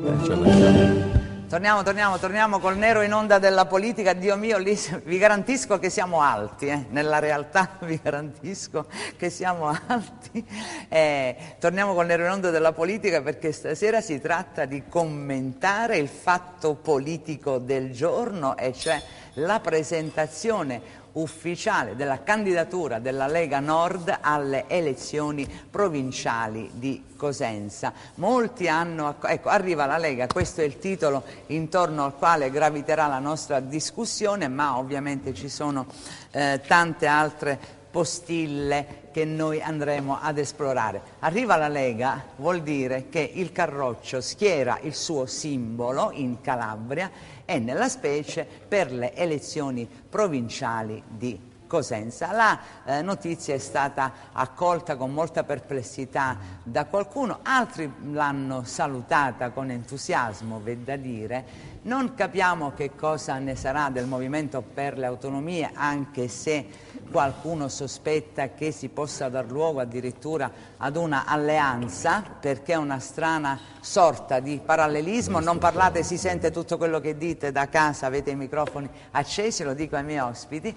Eh, torniamo, torniamo, torniamo col nero in onda della politica. Dio mio, lì vi garantisco che siamo alti, eh? nella realtà vi garantisco che siamo alti. Eh, torniamo col nero in onda della politica perché stasera si tratta di commentare il fatto politico del giorno e cioè la presentazione ufficiale della candidatura della Lega Nord alle elezioni provinciali di Cosenza. Molti hanno, ecco, arriva la Lega, questo è il titolo intorno al quale graviterà la nostra discussione, ma ovviamente ci sono eh, tante altre postille che noi andremo ad esplorare. Arriva la Lega vuol dire che il Carroccio schiera il suo simbolo in Calabria e nella specie per le elezioni provinciali di Cosenza. La eh, notizia è stata accolta con molta perplessità da qualcuno, altri l'hanno salutata con entusiasmo, v'è da dire. Non capiamo che cosa ne sarà del movimento per le autonomie, anche se qualcuno sospetta che si possa dar luogo addirittura ad una alleanza perché è una strana sorta di parallelismo, non parlate, si sente tutto quello che dite da casa, avete i microfoni accesi, lo dico ai miei ospiti,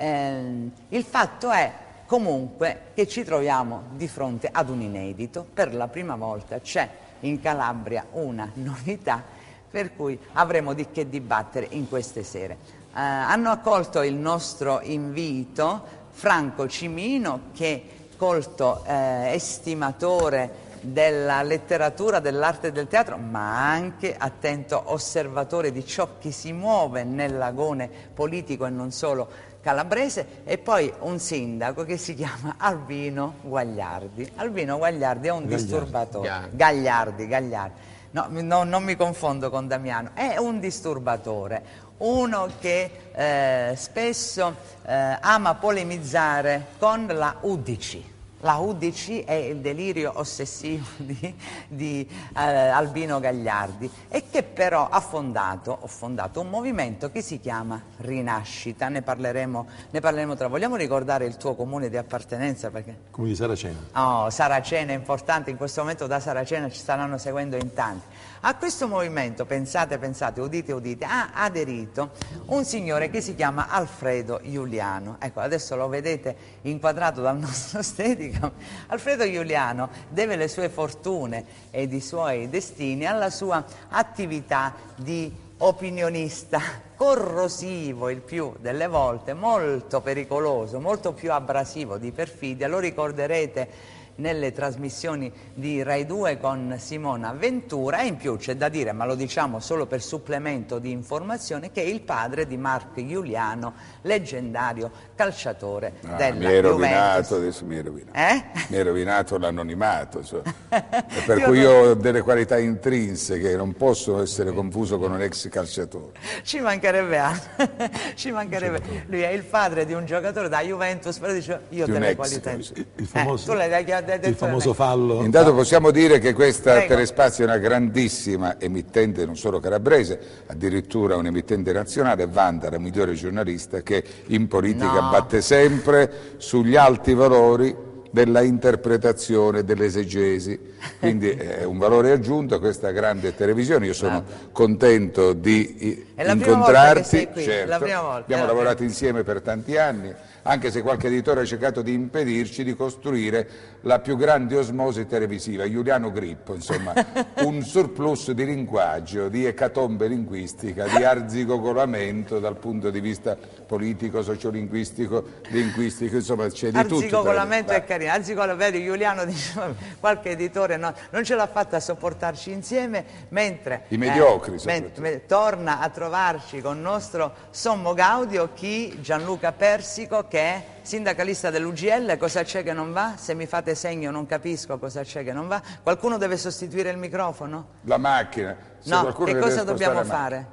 eh, il fatto è comunque che ci troviamo di fronte ad un inedito, per la prima volta c'è in Calabria una novità per cui avremo di che dibattere in queste sere. Eh, hanno accolto il nostro invito Franco Cimino che colto eh, estimatore della letteratura, dell'arte e del teatro, ma anche attento osservatore di ciò che si muove nell'agone politico e non solo calabrese, e poi un sindaco che si chiama Alvino Guagliardi. Alvino Guagliardi è un Gagliardi. disturbatore. Gagliardi, Gagliardi. No, no, non mi confondo con Damiano, è un disturbatore, uno che eh, spesso eh, ama polemizzare con la Udici. La UDC è il delirio ossessivo di, di eh, Albino Gagliardi e che però ha fondato, fondato, un movimento che si chiama Rinascita, ne parleremo, ne parleremo, tra. Vogliamo ricordare il tuo comune di appartenenza? Perché... Comune di Saracena. Oh, Saraceno è importante, in questo momento da Saracena ci staranno seguendo in tanti. A questo movimento, pensate, pensate, udite, udite, ha aderito un signore che si chiama Alfredo Giuliano. Ecco, adesso lo vedete inquadrato dal nostro stedico praticamente. Alfredo Giuliano deve le sue fortune ed i suoi destini alla sua attività di opinionista corrosivo il più delle volte, molto pericoloso, molto più abrasivo di perfidia, lo ricorderete nelle trasmissioni di Rai 2 con Simona Ventura e in più c'è da dire, ma lo diciamo solo per supplemento di informazione, che è il padre di Marco Giuliano, leggendario calciatore ah, della mi hai rovinato, adesso mi hai rovinato. Eh? Mi hai rovinato l'anonimato. Cioè. per io cui non... io ho delle qualità intrinseche, non posso essere confuso con un ex calciatore. Ci mancherebbe altro. Ci mancherebbe. Lui è il padre di un giocatore da Juventus, però dice io ho delle qualità intrinseche. Eh, tu l'hai del, del il famoso fallo. Intanto possiamo dire che questa Prego. Telespazio è una grandissima emittente, non solo calabrese, addirittura un'emittente nazionale, vanta la migliore giornalista che in politica no. batte sempre sugli alti valori della interpretazione, dell'esegesi, quindi è un valore aggiunto a questa grande televisione. Io sono Guarda. contento di incontrarti, certo. abbiamo eh. lavorato insieme per tanti anni, anche se qualche editore ha cercato di impedirci di costruire la più grande osmosi televisiva, Giuliano Grippo, insomma, un surplus di linguaggio, di ecatombe linguistica, di arzigogolamento dal punto di vista politico, sociolinguistico, linguistico, insomma c'è di tutto. Arzigogolamento è carino, arzigogolamento, vedi Giuliano diceva qualche editore no, non ce l'ha fatta a sopportarci insieme, mentre... I mediocri eh, mentre, torna a trovarci con il nostro sommo Gaudio chi Gianluca Persico che perché sindacalista dell'UGL cosa c'è che non va? Se mi fate segno non capisco cosa c'è che non va. Qualcuno deve sostituire il microfono? La macchina. Se no, che cosa dobbiamo fare?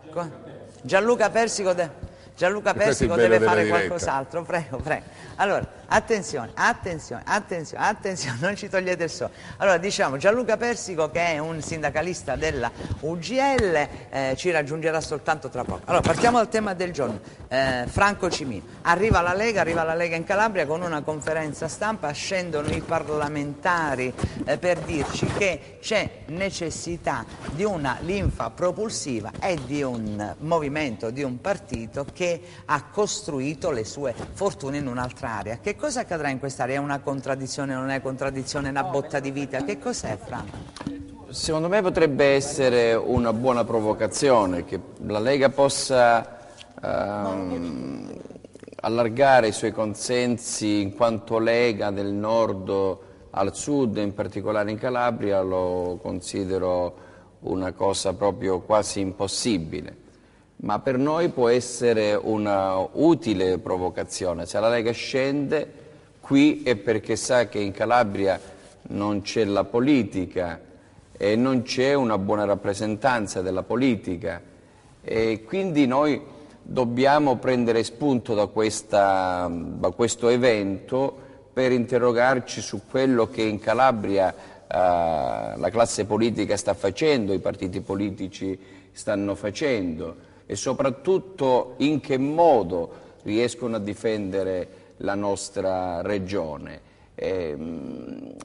Gianluca Persico, de Gianluca Persico deve fare qualcos'altro, prego, prego. Allora, attenzione, attenzione, attenzione, attenzione, non ci togliete il sole. Allora diciamo Gianluca Persico che è un sindacalista della UGL eh, ci raggiungerà soltanto tra poco. Allora partiamo dal tema del giorno, eh, Franco Cimino. Arriva la Lega, arriva la Lega in Calabria con una conferenza stampa, scendono i parlamentari eh, per dirci che c'è necessità di una linfa propulsiva e di un movimento, di un partito che ha costruito le sue fortune in un'altra area. Che cosa accadrà in quest'area? È una contraddizione, o non è contraddizione, è una botta di vita? Che cos'è, Fra? Secondo me potrebbe essere una buona provocazione che la Lega possa ehm, allargare i suoi consensi in quanto Lega del nord al sud, in particolare in Calabria, lo considero una cosa proprio quasi impossibile ma per noi può essere un'utile provocazione. Se la Lega scende qui è perché sa che in Calabria non c'è la politica e non c'è una buona rappresentanza della politica e quindi noi dobbiamo prendere spunto da, questa, da questo evento per interrogarci su quello che in Calabria eh, la classe politica sta facendo, i partiti politici stanno facendo e soprattutto in che modo riescono a difendere la nostra regione. Eh,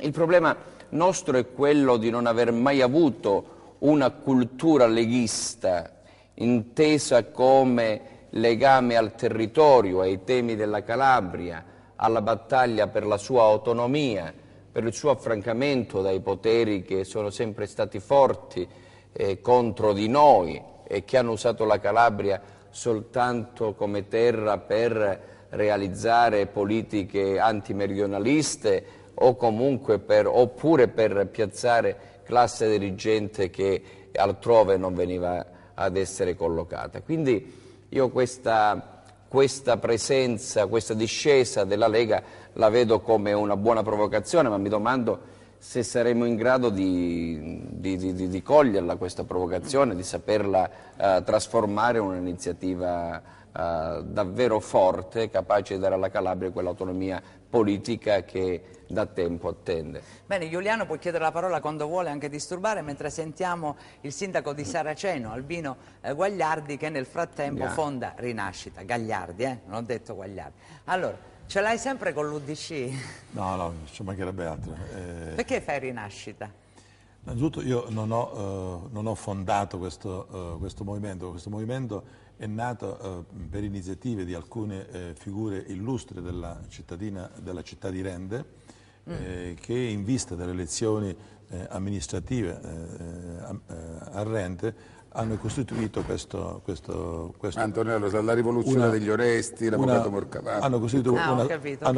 il problema nostro è quello di non aver mai avuto una cultura leghista intesa come legame al territorio, ai temi della Calabria, alla battaglia per la sua autonomia, per il suo affrancamento dai poteri che sono sempre stati forti eh, contro di noi, e che hanno usato la Calabria soltanto come terra per realizzare politiche antimeridionaliste o comunque per, oppure per piazzare classe dirigente che altrove non veniva ad essere collocata. Quindi io questa, questa presenza, questa discesa della Lega la vedo come una buona provocazione, ma mi domando se saremo in grado di, di, di, di coglierla questa provocazione, di saperla eh, trasformare in un'iniziativa eh, davvero forte, capace di dare alla Calabria quell'autonomia politica che da tempo attende. Bene, Giuliano può chiedere la parola quando vuole anche disturbare, mentre sentiamo il sindaco di Saraceno, Albino eh, Guagliardi, che nel frattempo yeah. fonda Rinascita. Gagliardi, eh? non ho detto Guagliardi. Allora, Ce l'hai sempre con l'UDC? No, no, ci mancherebbe altro. Eh... Perché fai rinascita? Innanzitutto io non ho, eh, non ho fondato questo, eh, questo, movimento, questo movimento è nato eh, per iniziative di alcune eh, figure illustre della, della, città di Rende mm. Eh, che in vista delle elezioni amministrative a, a Rende hanno costituito questo... questo, questo Antonello, la rivoluzione una, degli Oresti, l'avvocato Morcavato... Hanno costituito, no, ah, una, capito,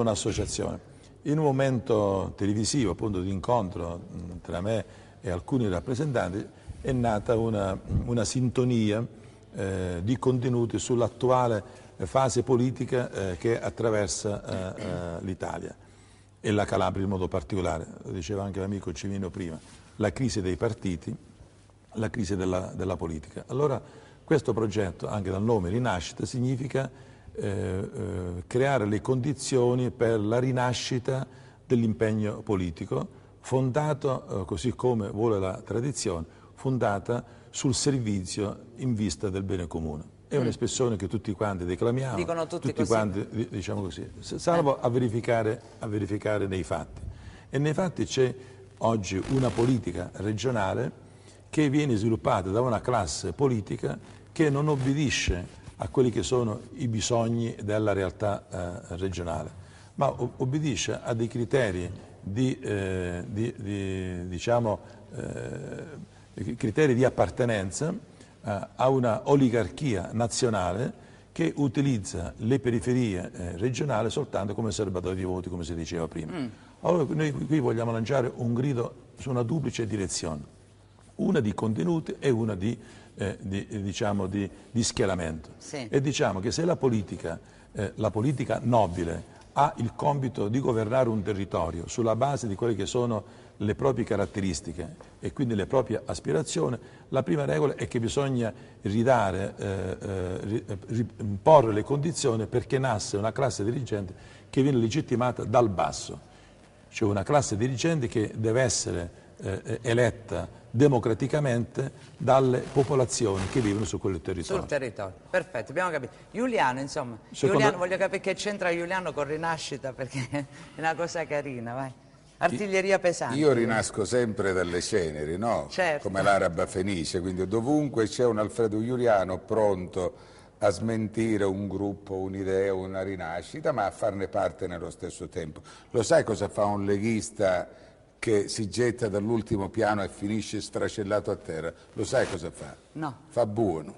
un'associazione. In un momento televisivo, appunto, di incontro tra me e alcuni rappresentanti, è nata una, una sintonia eh, di contenuti sull'attuale fase politica eh, che attraversa eh, eh l'Italia e la Calabria in modo particolare, lo diceva anche l'amico Cimino prima, la crisi dei partiti la crisi della, della politica. Allora questo progetto, anche dal nome Rinascita, significa eh, eh, creare le condizioni per la rinascita dell'impegno politico, fondato, eh, così come vuole la tradizione, fondata sul servizio in vista del bene comune. È mm. un'espressione che tutti quanti declamiamo, Dicono tutti, tutti quanti, diciamo così, salvo eh. a verificare, a verificare nei fatti. E nei fatti c'è oggi una politica regionale che viene sviluppata da una classe politica che non obbedisce a quelli che sono i bisogni della realtà eh, regionale, ma obbedisce a dei criteri di, eh, di, di, diciamo, eh, criteri di appartenenza eh, a una oligarchia nazionale che utilizza le periferie eh, regionali soltanto come serbatoio di voti, come si diceva prima. Mm. Allora noi qui vogliamo lanciare un grido su una duplice direzione una di contenuti e una di, eh, di, diciamo di, di schieramento. Sì. E diciamo che se la politica, eh, la politica nobile, ha il compito di governare un territorio sulla base di quelle che sono le proprie caratteristiche e quindi le proprie aspirazioni, la prima regola è che bisogna ridare, eh, eh, eh porre le condizioni perché nasce una classe dirigente che viene legittimata dal basso, cioè una classe dirigente che deve essere eh, eh eletta democraticamente dalle popolazioni che vivono su quel territorio. Sul territorio, perfetto, abbiamo capito. Giuliano, insomma, Secondo... Giuliano, voglio capire che c'entra Giuliano con Rinascita perché è una cosa carina, vai. Artiglieria pesante. Io rinasco sempre dalle ceneri, no? Certo. Come l'araba fenice, quindi dovunque c'è un Alfredo Giuliano pronto a smentire un gruppo, un'idea, una rinascita, ma a farne parte nello stesso tempo. Lo sai cosa fa un leghista che si getta dall'ultimo piano e finisce stracellato a terra, lo sai cosa fa? No. Fa buono.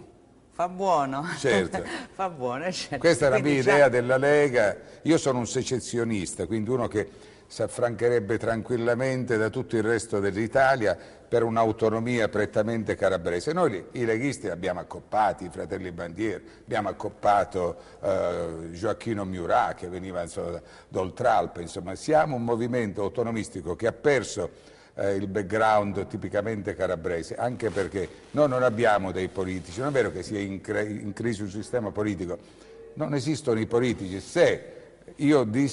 Fa buono. Certo. fa buono, certo. Questa è la mia idea della Lega. Io sono un secezionista, quindi uno che si affrancherebbe tranquillamente da tutto il resto dell'Italia per un'autonomia prettamente calabrese. Noi i leghisti abbiamo accoppati, i fratelli Bandier, abbiamo accoppato eh, Gioacchino Murat che veniva d'Oltralpe, insomma siamo un movimento autonomistico che ha perso eh, il background tipicamente calabrese, anche perché noi non abbiamo dei politici, non è vero che sia in, in crisi un sistema politico, non esistono i politici, se io dis-